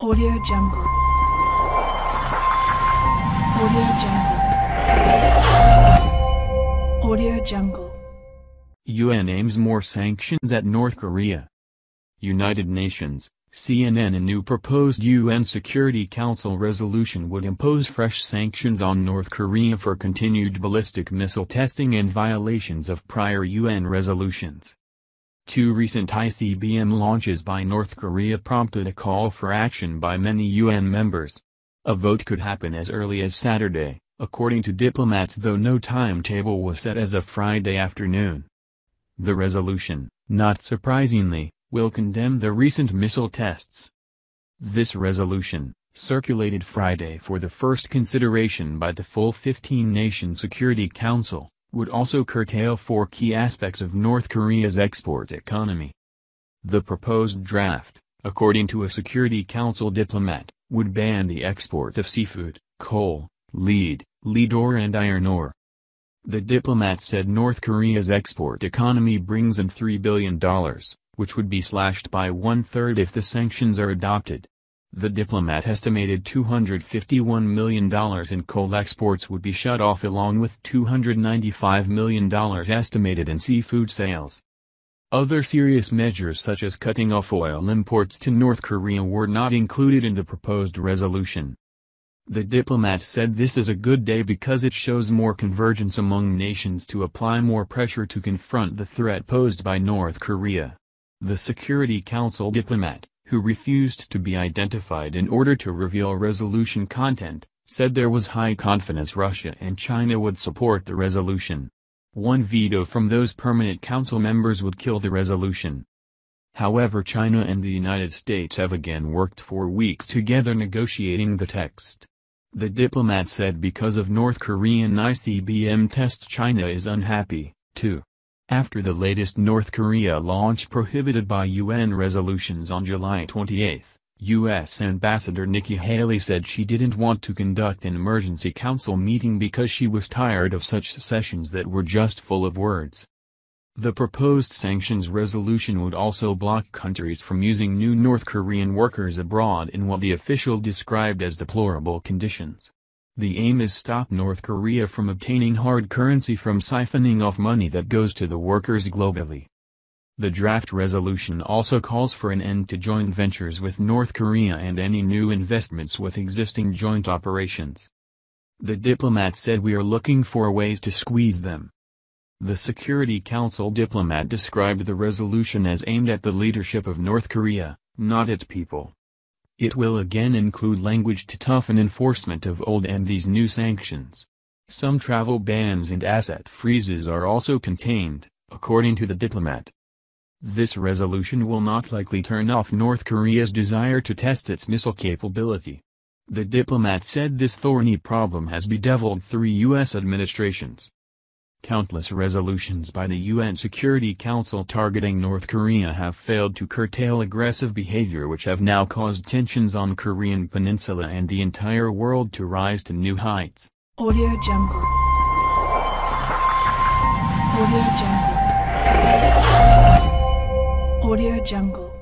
Audio Jungle. Audio Jungle. Audio Jungle. UN aims more sanctions at North Korea. United Nations, CNN A new proposed UN Security Council resolution would impose fresh sanctions on North Korea for continued ballistic missile testing and violations of prior UN resolutions. Two recent ICBM launches by North Korea prompted a call for action by many UN members. A vote could happen as early as Saturday, according to diplomats though no timetable was set as of Friday afternoon. The resolution, not surprisingly, will condemn the recent missile tests. This resolution, circulated Friday for the first consideration by the full 15-nation Security Council, would also curtail four key aspects of North Korea's export economy. The proposed draft, according to a Security Council diplomat, would ban the export of seafood, coal, lead, lead ore and iron ore. The diplomat said North Korea's export economy brings in $3 billion, which would be slashed by one-third if the sanctions are adopted. The diplomat estimated $251 million in coal exports would be shut off along with $295 million estimated in seafood sales. Other serious measures such as cutting off oil imports to North Korea were not included in the proposed resolution. The diplomat said this is a good day because it shows more convergence among nations to apply more pressure to confront the threat posed by North Korea. The Security Council diplomat who refused to be identified in order to reveal resolution content, said there was high confidence Russia and China would support the resolution. One veto from those permanent council members would kill the resolution. However China and the United States have again worked for weeks together negotiating the text. The diplomat said because of North Korean ICBM tests China is unhappy, too. After the latest North Korea launch prohibited by UN resolutions on July 28, U.S. Ambassador Nikki Haley said she didn't want to conduct an emergency council meeting because she was tired of such sessions that were just full of words. The proposed sanctions resolution would also block countries from using new North Korean workers abroad in what the official described as deplorable conditions. The aim is stop North Korea from obtaining hard currency from siphoning off money that goes to the workers globally. The draft resolution also calls for an end to joint ventures with North Korea and any new investments with existing joint operations. The diplomat said we are looking for ways to squeeze them. The Security Council diplomat described the resolution as aimed at the leadership of North Korea, not its people. It will again include language to toughen enforcement of old and these new sanctions. Some travel bans and asset freezes are also contained, according to the diplomat. This resolution will not likely turn off North Korea's desire to test its missile capability. The diplomat said this thorny problem has bedeviled three U.S. administrations. Countless resolutions by the UN Security Council targeting North Korea have failed to curtail aggressive behavior which have now caused tensions on Korean peninsula and the entire world to rise to new heights. Audio Jungle Audio Jungle Audio Jungle